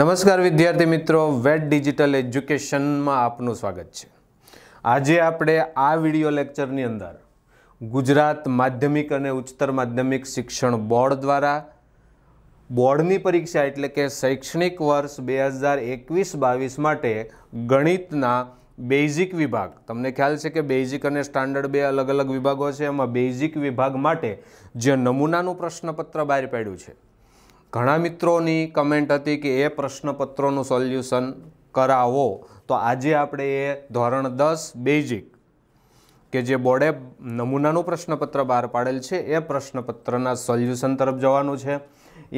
નમસ્કાર વિદ્યાર્થી મિત્રો વેટ ડિજિટલ એજ્યુકેશનમાં આપનું સ્વાગત છે આજે આપણે આ વિડિયો લેક્ચરની અંદર ગુજરાત માધ્યમિક અને ઉચ્ચતર માધ્યમિક શિક્ષણ બોર્ડ દ્વારા બોર્ડની પરીક્ષા એટલે કે શૈક્ષણિક વર્ષ બે હજાર એકવીસ બાવીસ માટે ગણિતના બેઝિક વિભાગ તમને ખ્યાલ છે કે બેઝિક અને સ્ટાન્ડર્ડ બે અલગ અલગ વિભાગો છે એમાં બેઝિક વિભાગ માટે જે નમૂનાનું પ્રશ્નપત્ર બહાર પાડ્યું છે ઘણા મિત્રોની કમેન્ટ હતી કે એ પ્રશ્નપત્રોનું સોલ્યુશન કરાવો તો આજે આપણે એ ધોરણ દસ બેઝિક કે જે બોર્ડે નમૂનાનું પ્રશ્નપત્ર બહાર પાડેલ છે એ પ્રશ્નપત્રના સોલ્યુશન તરફ જવાનું છે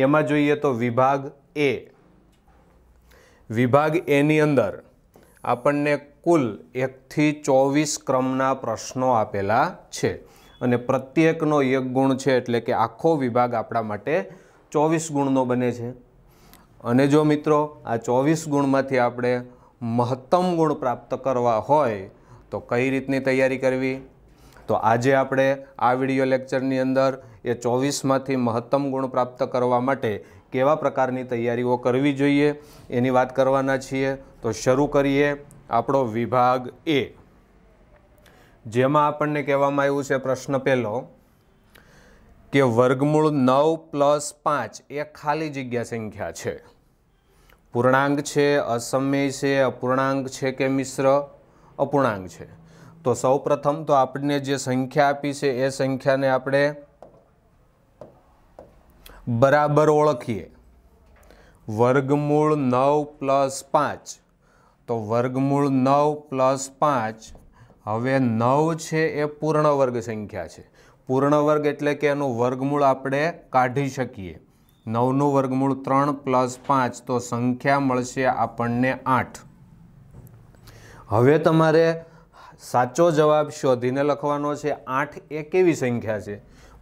એમાં જોઈએ તો વિભાગ એ વિભાગ એની અંદર આપણને કુલ એકથી ચોવીસ ક્રમના પ્રશ્નો આપેલા છે અને પ્રત્યેકનો એક ગુણ છે એટલે કે આખો વિભાગ આપણા માટે ચોવીસ ગુણનો બને છે અને જો મિત્રો આ ચોવીસ ગુણમાંથી આપણે મહત્તમ ગુણ પ્રાપ્ત કરવા હોય તો કઈ રીતની તૈયારી કરવી તો આજે આપણે આ વિડીયો લેક્ચરની અંદર એ ચોવીસમાંથી મહત્તમ ગુણ પ્રાપ્ત કરવા માટે કેવા પ્રકારની તૈયારીઓ કરવી જોઈએ એની વાત કરવાના છીએ તો શરૂ કરીએ આપણો વિભાગ એ જેમાં આપણને કહેવામાં આવ્યું છે પ્રશ્ન પહેલો કે વર્ગમૂળ નવ પ્લસ પાંચ એ ખાલી જગ્યા સંખ્યા છે પૂર્ણાંક છે અસમય છે અપૂર્ણાંક છે કે મિશ્ર અપૂર્ણાંક છે તો સૌ પ્રથમ તો આપણને જે સંખ્યા આપી છે એ સંખ્યાને આપણે બરાબર ઓળખીએ વર્ગમૂળ નવ પ્લસ પાંચ તો વર્ગમૂળ નવ પ્લસ પાંચ હવે નવ છે એ પૂર્ણ વર્ગ સંખ્યા છે પૂર્ણ વર્ગ એટલે કે એનું વર્ગમૂળ આપણે કાઢી શકીએ નવનું વર્ગમૂળ ત્રણ પ્લસ પાંચ તો સંખ્યા મળશે આપણને આઠ હવે તમારે સાચો જવાબ શોધીને લખવાનો છે આઠ એ કેવી સંખ્યા છે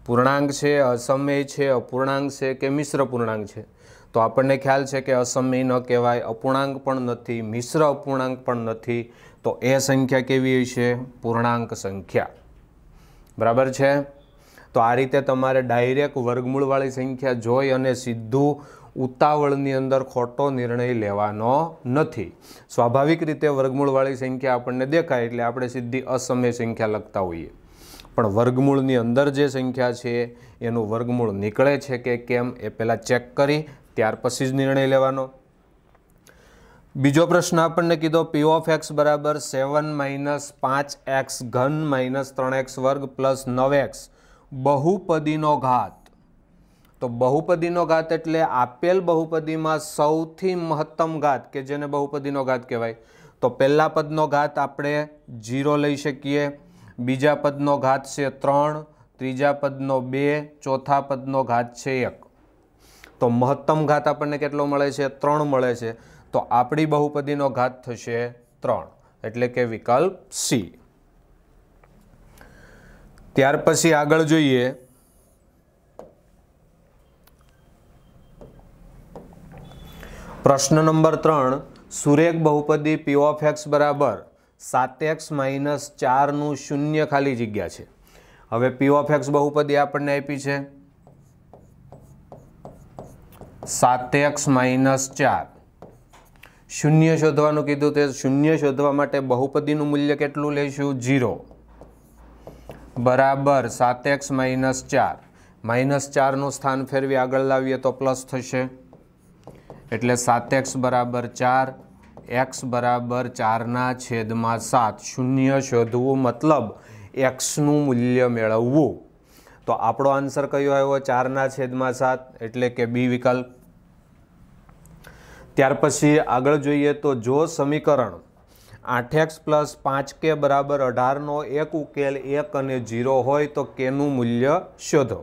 પૂર્ણાંક છે અસમય છે અપૂર્ણાંક છે કે મિશ્ર પૂર્ણાંક છે તો આપણને ખ્યાલ છે કે અસમય ન કહેવાય અપૂર્ણાંક પણ નથી મિશ્ર અપૂર્ણાંક પણ નથી તો એ સંખ્યા કેવી હશે પૂર્ણાંક સંખ્યા બરાબર છે તો આ રીતે તમારે ડાયરેક્ટ વર્ગમૂળવાળી સંખ્યા જોઈ અને સીધું ઉતાવળની અંદર ખોટો નિર્ણય લેવાનો નથી સ્વાભાવિક રીતે વર્ગમૂળવાળી સંખ્યા આપણને દેખાય એટલે આપણે સીધી અસમય સંખ્યા લખતા હોઈએ પણ વર્ગમૂળની અંદર જે સંખ્યા છે એનું વર્ગમૂળ નીકળે છે કે કેમ એ પહેલાં ચેક કરી ત્યાર પછી જ નિર્ણય લેવાનો બીજો પ્રશ્ન આપણને કીધો પી ઓફ એક્સ બરાબર સેવન માઇનસ પાંચ એક્સ ઘન માઇનસ ત્રણ એક્સ વર્ગ પ્લસ નવ એક્સ બહુપદીનો ઘાત તો બહુપદીનો ઘાત એટલે આપેલ બહુપદીમાં સૌથી મહત્તમ ઘાત કે જેને બહુપદીનો ઘાત કહેવાય તો પહેલા પદનો ઘાત આપણે જીરો લઈ શકીએ બીજા પદનો ઘાત છે ત્રણ ત્રીજા પદનો બે ચોથા પદનો ઘાત છે એક તો મહત્તમ ઘાત આપણને કેટલો મળે છે ત્રણ મળે છે તો આપણી બહુપદીનો ઘાત થશે ત્રણ એટલે કે વિકલ્પ સી ત્યાર પછી આગળ જોઈએ પ્રશ્ન નંબર ત્રણ સુરેખ બહુપદી પી ઓફ એક્સ બરાબર સાત એક્સ માઇનસ ચારનું શૂન્ય ખાલી જગ્યા છે હવે પી ઓફ એક્સ બહુપદી આપણને આપી છે સાત એક્સ માઇનસ ચાર શૂન્ય શોધવાનું કીધું તે શૂન્ય શોધવા માટે બહુપદીનું મૂલ્ય કેટલું લેશું જીરો બરાબર સાત એક્સ માઇનસ ચાર માઇનસ ચારનું સ્થાન ફેરવી આગળ લાવીએ તો પ્લસ થશે એટલે સાત એક્સ બરાબર ચાર એક્સ બરાબર ચારના છેદમાં સાત શૂન્ય શોધવું મતલબ એક્સનું મૂલ્ય મેળવવું તો આપણો આન્સર કયો આવ્યો ચારના છેદમાં સાત એટલે કે બી વિકલ્પ ત્યાર પછી આગળ જોઈએ તો જો સમીકરણ આઠ એક્સ પ્લસ પાંચ કે બરાબર અઢારનો એક ઉકેલ એક અને જીરો હોય તો કેનું મૂલ્ય શોધો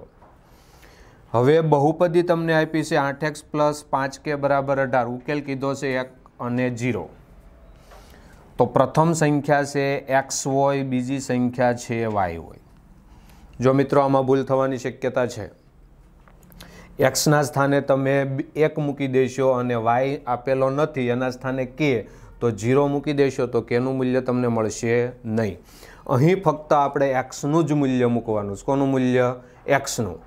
હવે બહુપદી તમને આપી છે આઠ એક્સ પ્લસ પાંચ કે બરાબર અઢાર ઉકેલ કીધો છે એક અને જીરો તો પ્રથમ સંખ્યા છે એક્સ હોય બીજી સંખ્યા છે વાય હોય જો મિત્રો આમાં ભૂલ થવાની શક્યતા છે એક્સના સ્થાને તમે એક મૂકી દેશો અને વાય આપેલો નથી એના સ્થાને કે તો ઝીરો મૂકી દેશો તો કેનું મૂલ્ય તમને મળશે નહીં અહીં ફક્ત આપણે એક્સનું જ મૂલ્ય મૂકવાનું છે કોનું મૂલ્ય એક્સનું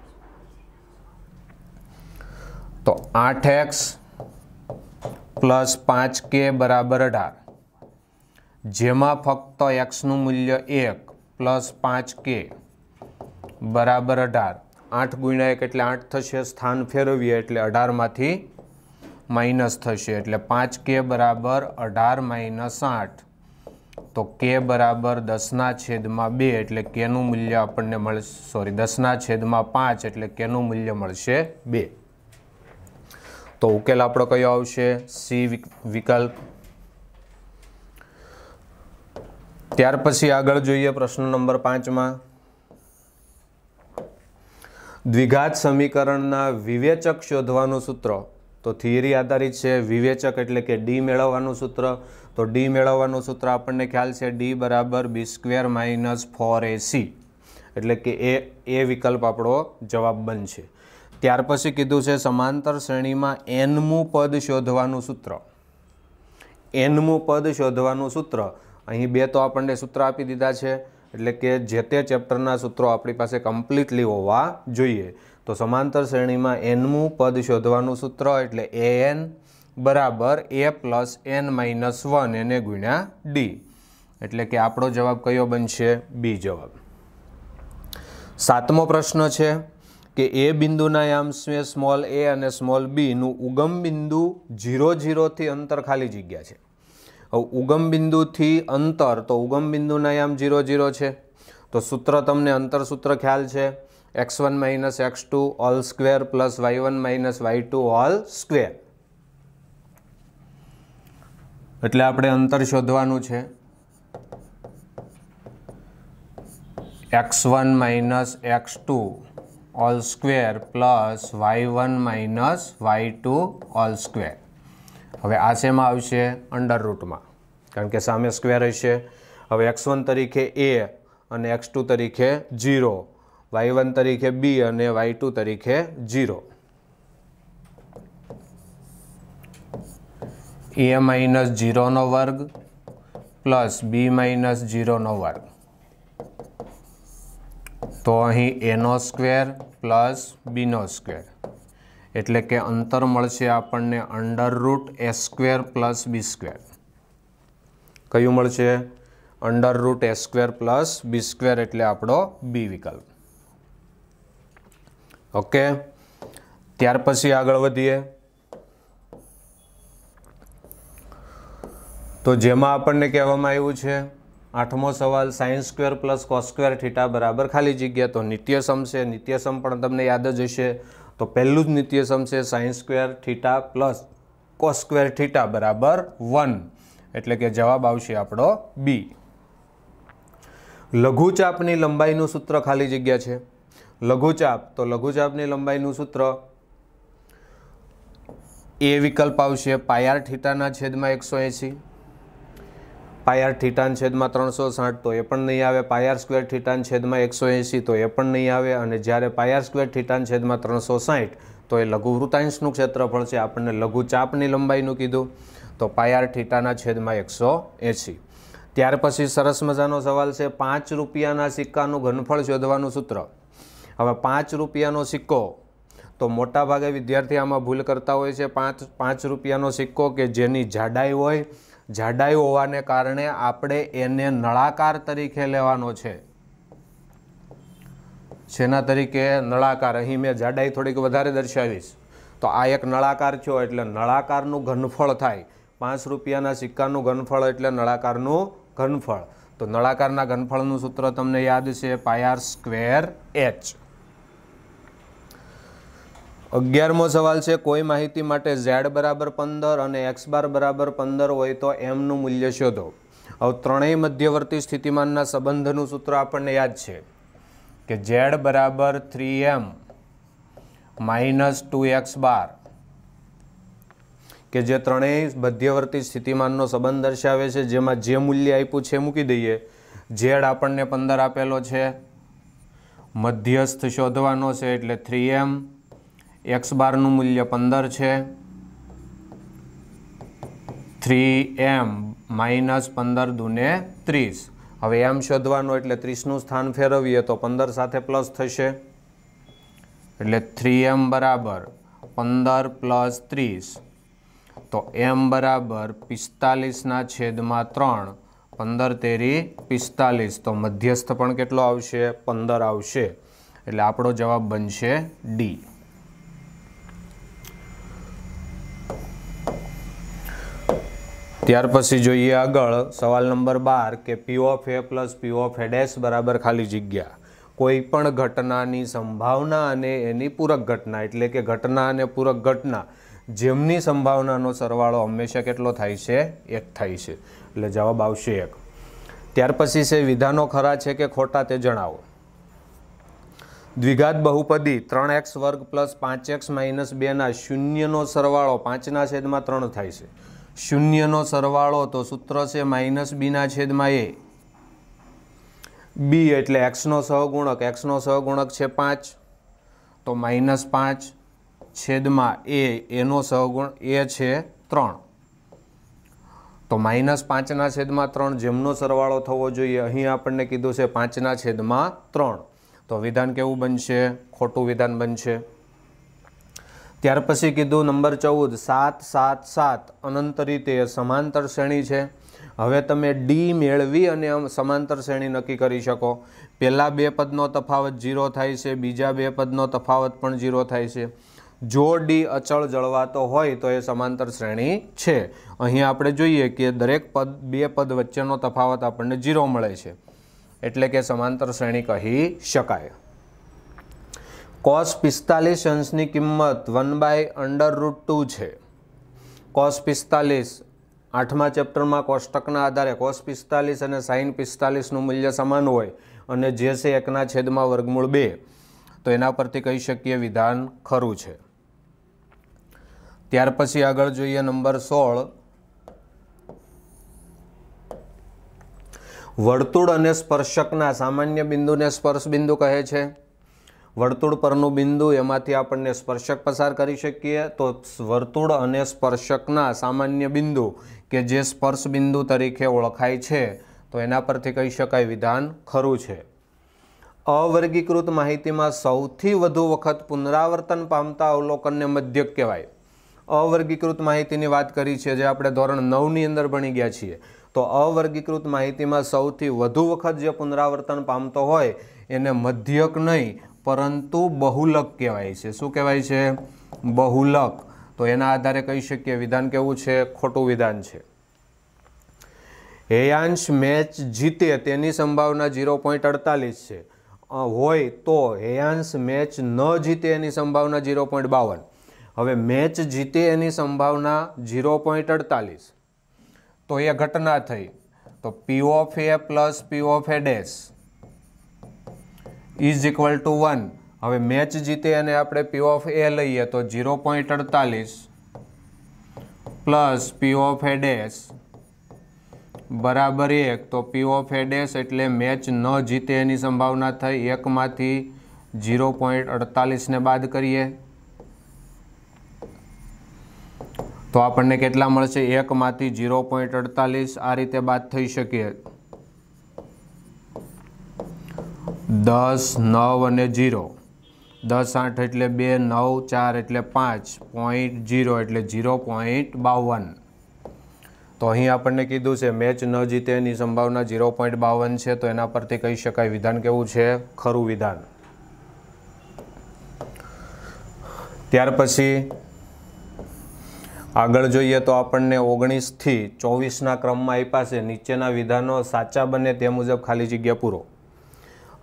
તો આઠ એક્સ પ્લસ પાંચ કે બરાબર અઢાર જેમાં ફક્ત એક્સનું મૂલ્ય એક પ્લસ પાંચ કે બરાબર અઢાર આઠ ગુણ્યા એક એટલે આઠ થશે સ્થાન ફેરવીએ એટલે અઢારમાંથી માઇનસ થશે એટલે પાંચ કે બરાબર અઢાર માઇનસ આઠ તો કે બરાબર દસના છેદમાં બે એટલે કેનું મૂલ્ય આપણને મળશે સોરી દસના છેદમાં પાંચ એટલે કેનું મૂલ્ય મળશે બે તો ઉકેલ આપણો કયો આવશે સી વિકલ્પ ત્યાર પછી આગળ જોઈએ પ્રશ્ન નંબર પાંચમાં દ્વિઘાત સમીકરણના વિવેચક શોધવાનું સૂત્ર તો થિયરી આધારિત છે વિવેચક એટલે કે ડી મેળવવાનું સૂત્ર તો ડી મેળવવાનું સૂત્ર આપણને ખ્યાલ છે ડી બરાબર B square minus four A C એટલે કે એ એ વિકલ્પ આપણો જવાબ બનશે ત્યાર પછી કીધું છે સમાંતર શ્રેણીમાં એનમું પદ શોધવાનું સૂત્ર એનમું પદ શોધવાનું સૂત્ર અહીં બે તો આપણને સૂત્ર આપી દીધા છે એટલે કે જે તે ચેપ્ટરના સૂત્રો આપણી પાસે કમ્પ્લીટલી હોવા જોઈએ તો સમાંતર શ્રેણીમાં એનમું પદ શોધવાનું સૂત્ર એટલે એ એન બરાબર A plus N minus one એને ગુણ્યા ડી એટલે કે આપણો જવાબ કયો બનશે બી જવાબ સાતમો પ્રશ્ન છે કે એ બિંદુના યામ્સે સ્મોલ એ અને સ્મોલ બીનું ઉગમ બિંદુ ઝીરો ઝીરોથી અંતર ખાલી જગ્યા છે ઉગમ બિંદુથી અંતર તો ઉગમ બિંદુના આમ જીરો જીરો છે તો સૂત્ર તમને અંતર સૂત્ર ખ્યાલ છે X one minus X two all square plus Y one minus Y two all square એટલે આપણે અંતર શોધવાનું છે X one minus X two all square plus Y one minus Y two all square હવે આ શેમાં આવશે અંડર રૂટમાં કારણ કે સામે સ્ક્વેર હશે હવે એક્સ વન તરીકે એ અને એક્સ ટુ તરીકે ઝીરો વાય વન તરીકે બી અને વાય ટુ તરીકે ઝીરો એ માઇનસ ઝીરોનો વર્ગ પ્લસ બી માઇનસ ઝીરોનો વર્ગ તો અહીં એનો સ્ક્વેર પ્લસ બીનો સ્ક્વેર એટલે કે અંતર મળશે આપણને under root A square plus B square કયું મળશે under root A square plus B square એટલે આપણો બી વિકલ્પ ઓકે ત્યાર પછી આગળ વધીએ તો જેમાં આપણને કહેવામાં આવ્યું છે આઠમો સવાલ sine square plus cos square theta બરાબર ખાલી જગ્યા તો નિત્યસમ છે નિત્યસમ પણ તમને યાદ જ હશે તો પહેલું જ નિત્યસમ છે sine square theta plus cos square theta બરાબર વન એટલે કે જવાબ આવશે આપણો બી લઘુચાપની લંબાઈનું સૂત્ર ખાલી જગ્યા છે લઘુચાપ તો લઘુચાપની લંબાઈનું સૂત્ર એ વિકલ્પ આવશે પાયાર થીટાના છેદમાં એકસો એંસી પાયાર થીટાન છેદમાં ત્રણસો સાઠ તો એ પણ નહીં આવે પાયાર સ્ક્વેર થીટાન છેદમાં એકસો એંસી તો એ પણ નહીં આવે અને જ્યારે પાયાર સ્ક્વેર થીટાન છેદમાં ત્રણસો સાઠ તો એ લઘુ વૃતાંશનું ક્ષેત્રફળ છે આપણને લઘુ ચાપની લંબાઈનું કીધું તો પાયાર થીટાના છેદમાં એકસો એંસી ત્યાર પછી સરસ મજાનો સવાલ છે પાંચ રૂપિયાના સિક્કાનું ઘનફળ શોધવાનું સૂત્ર હવે પાંચ રૂપિયાનો સિક્કો તો મોટાભાગે વિદ્યાર્થી આમાં ભૂલ કરતા હોય છે પાંચ પાંચ રૂપિયાનો સિક્કો કે જેની જાડાઈ હોય જાડાઈ હોવાને કારણે આપણે એને નળાકાર તરીકે લેવાનો છે શેના તરીકે નળાકાર અહીં મેં જાડાઈ થોડીક વધારે દર્શાવીશ તો આ એક નળાકાર થયો એટલે નળાકારનું ઘનફળ થાય પાંચ રૂપિયાના સિક્કાનું ઘનફળ એટલે નળાકારનું ઘનફળ તો નળાકારના ઘનફળનું સૂત્ર તમને યાદ છે પાયાર સ્ક્વેર એચ અગિયારમો સવાલ છે કોઈ માહિતી માટે ઝેડ બરાબર પંદર અને એક્સ બાર બરાબર પંદર હોય તો એમનું મૂલ્ય શોધો હવે ત્રણેય મધ્યવર્તી સ્થિતિમાનના સંબંધનું સૂત્ર આપણને યાદ છે કે ઝેડ બરાબર three M minus two X બાર કે જે ત્રણેય મધ્યવર્તી સ્થિતિમાનનો સંબંધ દર્શાવે છે જેમાં જે મૂલ્ય આપ્યું છે મૂકી દઈએ ઝેડ આપણને પંદર આપેલો છે મધ્યસ્થ શોધવાનો છે એટલે થ્રી એમ એક્સ બારનું મૂલ્ય પંદર છે થ્રી એમ માઇનસ પંદર દુને ત્રીસ હવે એમ શોધવાનું એટલે ત્રીસનું સ્થાન ફેરવીએ તો પંદર સાથે પ્લસ થશે એટલે થ્રી એમ બરાબર પંદર પ્લસ ત્રીસ તો એમ બરાબર પિસ્તાલીસના છેદમાં ત્રણ પંદર તેરી પિસ્તાલીસ તો મધ્યસ્થ પણ કેટલો આવશે પંદર આવશે એટલે આપણો જવાબ બનશે ડી ત્યાર પછી જોઈએ આગળ સવાલ નંબર બાર કે P of A plus P of A dash બરાબર ખાલી જગ્યા કોઈ પણ ઘટનાની સંભાવના અને એની પૂરક ઘટના એટલે કે ઘટના અને પૂરક ઘટના જેમની સંભાવનાનો સરવાળો હંમેશા કેટલો થાય છે એક થાય છે એટલે જવાબ આવશે એક ત્યાર પછી છે વિધાનો ખરા છે કે ખોટા તે જણાવો દ્વિઘાત બહુપદી ત્રણ એક્સ વર્ગ પ્લસ પાંચ એક્સ માઇનસ બેના શૂન્યનો સરવાળો પાંચના છેદમાં ત્રણ થાય છે શૂન્યનો સરવાળો તો સૂત્ર છે માઇનસ બીના છેદમાં એ બી એટલે એક્સનો સહગુણક એક્સનો સહગુણક છે પાંચ તો માઇનસ પાંચ છેદમાં એ એનો સહગુણ એ છે ત્રણ તો માઇનસ પાંચના છેદમાં ત્રણ જેમનો સરવાળો થવો જોઈએ અહીં આપણને કીધું છે પાંચના છેદમાં ત્રણ તો વિધાન કેવું બનશે ખોટું વિધાન બનશે ત્યાર પછી કીધું નંબર ચૌદ સાત સાત સાત અનંત રીતે સમાંતર શ્રેણી છે હવે તમે ડી મેળવી અને સમાંતર શ્રેણી નક્કી કરી શકો પહેલાં બે પદનો તફાવત ઝીરો થાય છે બીજા બે પદનો તફાવત પણ ઝીરો થાય છે જો ડી અચળ જળવાતો હોય તો એ સમાંતર શ્રેણી છે અહીં આપણે જોઈએ કે દરેક પદ બે પદ વચ્ચેનો તફાવત આપણને ઝીરો મળે છે એટલે કે સમાંતર શ્રેણી કહી શકાય કોસ પિસ્તાલીસ અંશની કિંમત one by under root two છે કોસ પિસ્તાલીસ આઠમા ચેપ્ટરમાં કોષ્ટકના આધારે કોસ પિસ્તાલીસ અને સાઇન પિસ્તાલીસનું મૂલ્ય સમાન હોય અને જે છે એકના છેદમાં વર્ગમૂળ બે તો એના પરથી કહી શકીએ વિધાન ખરું છે ત્યાર પછી આગળ જોઈએ નંબર સોળ વર્તુળ અને સ્પર્શકના સામાન્ય બિંદુને સ્પર્શ બિંદુ કહે છે વર્તુળ પરનું બિંદુ એમાંથી આપણને સ્પર્શક પસાર કરી શકીએ તો વર્તુળ અને સ્પર્શકના સામાન્ય બિંદુ કે જે સ્પર્શ બિંદુ તરીકે ઓળખાય છે તો એના પરથી કહી શકાય વિધાન ખરું છે અવર્ગીકૃત માહિતીમાં સૌથી વધુ વખત પુનરાવર્તન પામતા અવલોકનને મધ્યક કહેવાય અવર્ગીકૃત માહિતીની વાત કરી છે જે આપણે ધોરણ નવની અંદર ભણી ગયા છીએ તો અવર્ગીકૃત માહિતીમાં સૌથી વધુ વખત જે પુનરાવર્તન પામતો હોય એને મધ્યક નહીં પરંતુ બહુલક કહેવાય છે શું કહેવાય છે બહુલક તો એના આધારે કહી શકીએ વિધાન કેવું છે ખોટું વિધાન છે હેયાંશ મેચ જીતે તેની સંભાવના ઝીરો પોઈન્ટ અડતાલીસ છે હોય તો હેયાંશ મેચ ન જીતે એની સંભાવના ઝીરો પોઈન્ટ બાવન હવે મેચ જીતે એની સંભાવના ઝીરો પોઈન્ટ અડતાલીસ તો એ ઘટના થઈ તો P of A plus P of A dash is equal to one હવે મેચ જીતે અને આપણે પી ઓફ એ લઈએ તો ઝીરો પોઈન્ટ અડતાલીસ પ્લસ પી ઓફ એ બરાબર એક તો પી ઓફ એ એટલે મેચ ન જીતે એની સંભાવના થઈ એકમાંથી ઝીરો પોઈન્ટ અડતાલીસને બાદ કરીએ તો આપણને કેટલા મળશે એકમાંથી ઝીરો પોઈન્ટ અડતાલીસ આ રીતે બાદ થઈ શકીએ દસ નવ અને જીરો દસ આઠ એટલે બે નવ ચાર એટલે પાંચ પોઈન્ટ જીરો એટલે જીરો પોઈન્ટ બાવન તો અહીં આપણને કીધું છે મેચ ન જીતે એની સંભાવના જીરો પોઈન્ટ બાવન છે તો એના પરથી કહી શકાય વિધાન કેવું છે ખરું વિધાન ત્યાર પછી આગળ જોઈએ તો આપણને ઓગણીસથી ચોવીસના ક્રમમાં આપ્યા છે નીચેના વિધાનો સાચા બને તે મુજબ ખાલી જગ્યા પૂરો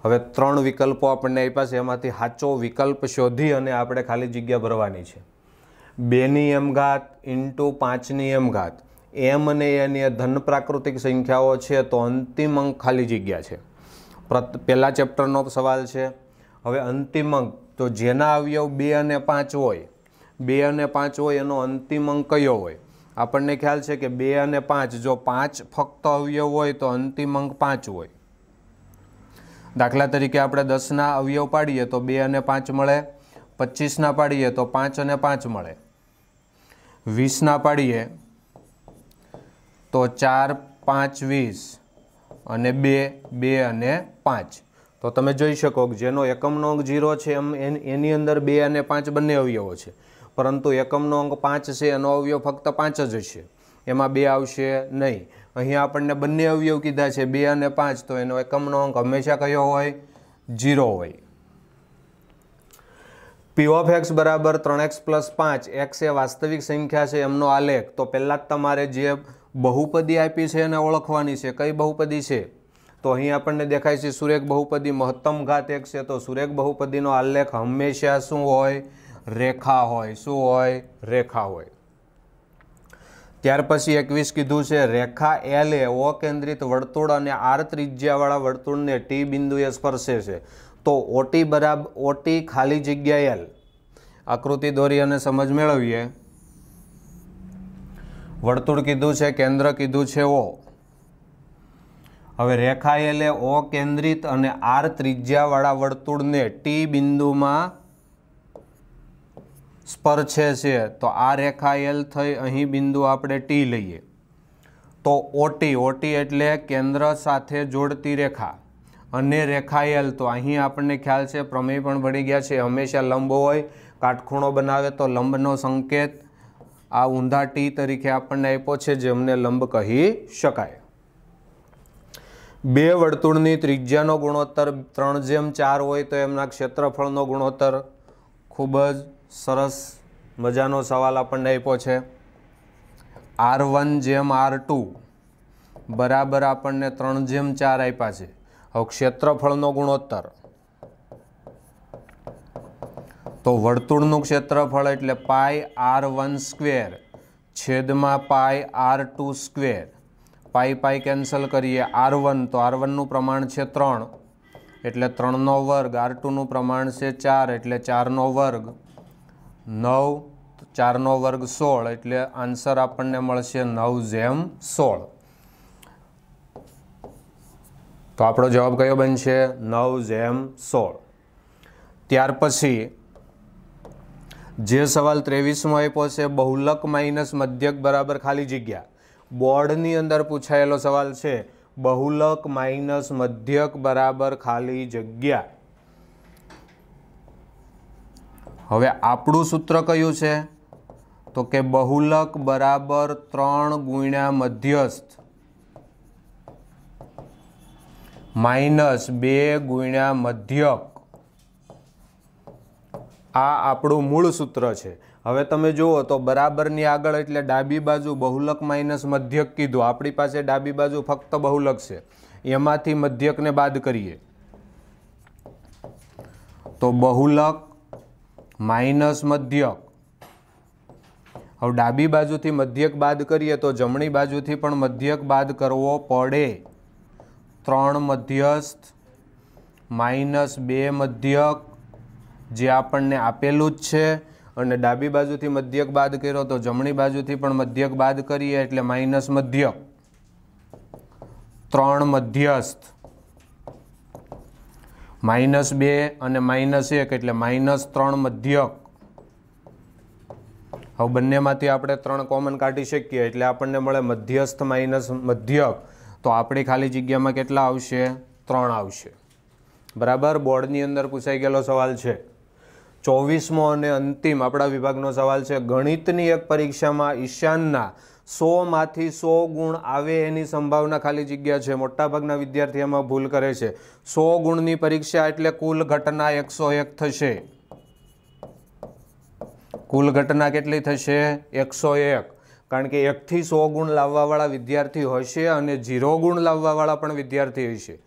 હવે ત્રણ વિકલ્પો આપણને આપ્યા છે એમાંથી સાચો વિકલ્પ શોધી અને આપણે ખાલી જગ્યા ભરવાની છે બેની એમ ઘાત ઇન્ટુ પાંચની એમ ઘાત એમ અને એની ધન પ્રાકૃતિક સંખ્યાઓ છે તો અંતિમ અંક ખાલી જગ્યા છે પહેલા ચેપ્ટરનો સવાલ છે હવે અંતિમ અંક તો જેના અવયવ બે અને પાંચ હોય બે અને પાંચ હોય એનો અંતિમ અંક કયો હોય આપણને ખ્યાલ છે કે બે અને પાંચ જો પાંચ ફક્ત અવયવ હોય તો અંતિમ અંક પાંચ હોય દાખલા તરીકે આપણે દસના અવયવ પાડીએ તો બે અને પાંચ મળે પચીસના પાડીએ તો પાંચ અને પાંચ મળે વીસના પાડીએ તો ચાર પાંચ વીસ અને બે બે અને પાંચ તો તમે જોઈ શકો કે જેનો એકમનો અંક ઝીરો છે એમ એની અંદર બે અને પાંચ બંને અવયવો છે પરંતુ એકમનો અંક પાંચ છે એનો અવયવ ફક્ત પાંચ જ છે એમાં બે આવશે નહીં અહીંયા આપણને બંને અવયવ કીધા છે બે અને પાંચ તો એનો એકમનો અંક હંમેશા કયો હોય જીરો હોય પી ઓફ એક્સ બરાબર ત્રણ એક્સ પ્લસ પાંચ એક્સ એ વાસ્તવિક સંખ્યા છે એમનો આલેખ તો પહેલાં જ તમારે જે બહુપદી આપી છે એને ઓળખવાની છે કઈ બહુપદી છે તો અહીં આપણને દેખાય છે સુરેખ બહુપદી મહત્તમ ઘાત એક છે તો સુરેખ બહુપદીનો આલેખ હંમેશા શું હોય રેખા હોય શું હોય રેખા હોય ત્યાર પછી એકવીસ કીધું છે રેખા એલ એ ઓ કેન્દ્રિત વર્તુળ અને આર ત્રિજ્યાવાળા વર્તુળને ટી બિંદુએ સ્પર્શે છે તો ઓટી બરાબર ઓટી ખાલી જગ્યા એલ આકૃતિ દોરી અને સમજ મેળવીએ વર્તુળ કીધું છે કેન્દ્ર કીધું છે ઓ હવે રેખા એલ એ ઓ કેન્દ્રિત અને આર ત્રિજ્યાવાળા વર્તુળને ટી બિંદુમાં સ્પર્શે છે તો આ રેખા એલ થઈ અહીં બિંદુ આપણે ટી લઈએ તો ઓટી ઓટી એટલે કેન્દ્ર સાથે જોડતી રેખા અને રેખા એલ તો અહીં આપણને ખ્યાલ છે પ્રમેય પણ ભણી ગયા છે હંમેશા લંબો હોય કાટખૂણો બનાવે તો લંબનો સંકેત આ ઊંધા ટી તરીકે આપણને આપ્યો છે જેમને લંબ કહી શકાય બે વર્તુળની ત્રિજ્યાનો ગુણોત્તર ત્રણ જેમ ચાર હોય તો એમના ક્ષેત્રફળનો ગુણોત્તર ખૂબ જ સરસ મજાનો સવાલ આપણને આપ્યો છે આર વન જેમ આર ટુ બરાબર આપણને ત્રણ જેમ ચાર આપ્યા છે હવે ક્ષેત્રફળનો ગુણોત્તર તો વર્તુળનું ક્ષેત્રફળ એટલે પાય આર વન સ્ક્વેર છેદમાં pi R two square pi pi cancel કરીએ આર વન તો આર વનનું પ્રમાણ છે ત્રણ એટલે ત્રણનો વર્ગ આર ટુનું પ્રમાણ છે ચાર એટલે ચારનો વર્ગ નવ ચારનો વર્ગ સોળ એટલે આન્સર આપણને મળશે નવ જેમ સોળ તો આપણો જવાબ કયો બનશે નવ જેમ સોળ ત્યાર પછી જે સવાલ ત્રેવીસમાં આપ્યો છે બહુલક માઇનસ મધ્યક બરાબર ખાલી જગ્યા બોર્ડની અંદર પૂછાયેલો સવાલ છે બહુલક માઇનસ મધ્યક બરાબર ખાલી જગ્યા હવે આપણું સૂત્ર કયું છે તો કે બહુલક બરાબર ત્રણ ગુણ્યા મધ્યસ્થ માઇનસ બે ગુણ્યા મધ્યક આ આપણું મૂળ સૂત્ર છે હવે તમે જુઓ તો બરાબરની આગળ એટલે ડાબી બાજુ બહુલક માઇનસ મધ્યક કીધું આપણી પાસે ડાબી બાજુ ફક્ત બહુલક છે એમાંથી મધ્યકને બાદ કરીએ તો બહુલક માઇનસ મધ્યક હવે ડાબી બાજુથી મધ્યક બાદ કરીએ તો જમણી બાજુથી પણ મધ્યક બાદ કરવો પડે ત્રણ મધ્યસ્થ માઇનસ બે મધ્યક જે આપણને આપેલું જ છે અને ડાબી બાજુથી મધ્યક બાદ કર્યો તો જમણી બાજુથી પણ મધ્યક બાદ કરીએ એટલે માઇનસ મધ્યક ત્રણ મધ્યસ્થ માઇનસ બે અને માઇનસ એક એટલે માઇનસ ત્રણ મધ્યક હવે બંનેમાંથી આપણે ત્રણ કોમન કાઢી શકીએ એટલે આપણને મળે મધ્યસ્થ માઇનસ મધ્યક તો આપણી ખાલી જગ્યામાં કેટલા આવશે ત્રણ આવશે બરાબર બોર્ડની અંદર પૂછાઈ ગયેલો સવાલ છે ચોવીસમો અને અંતિમ આપણા વિભાગનો સવાલ છે ગણિતની એક પરીક્ષામાં ઈશાનના સોમાંથી સો ગુણ આવે એની સંભાવના ખાલી જગ્યા છે મોટાભાગના વિદ્યાર્થી એમાં ભૂલ કરે છે સો ગુણની પરીક્ષા એટલે કુલ ઘટના એકસો એક થશે કુલ ઘટના કેટલી થશે એકસો એક કારણ કે એકથી સો ગુણ લાવવાવાળા વિદ્યાર્થી હશે અને ઝીરો ગુણ લાવવાવાળા પણ વિદ્યાર્થી હશે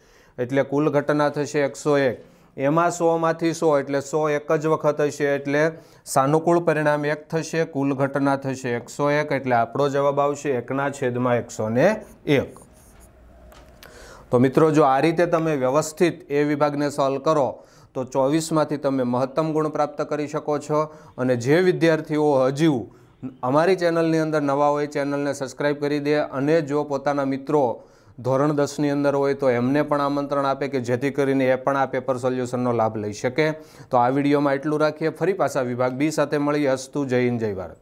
એટલે કુલ ઘટના થશે એકસો એક એમાં સોમાંથી સો એટલે સો એક જ વખત હશે એટલે સાનુકૂળ પરિણામ એક થશે કુલ ઘટના થશે એકસો એક એટલે આપણો જવાબ આવશે એકના છેદમાં એકસો એક તો મિત્રો જો આ રીતે તમે વ્યવસ્થિત એ વિભાગને સોલ્વ કરો તો ચોવીસમાંથી તમે મહત્તમ ગુણ પ્રાપ્ત કરી શકો છો અને જે વિદ્યાર્થીઓ હજુ અમારી ચેનલની અંદર નવા હોય ચેનલને સબસ્ક્રાઈબ કરી દે અને જો પોતાના મિત્રો ધોરણ દસની અંદર હોય તો એમને પણ આમંત્રણ આપે કે જેથી કરીને એ પણ આ પેપર સોલ્યુશનનો લાભ લઈ શકે તો આ વિડીયોમાં એટલું રાખીએ ફરી પાછા વિભાગ બી સાથે મળીએ અસ્તુ જય હિન્દ જય ભારત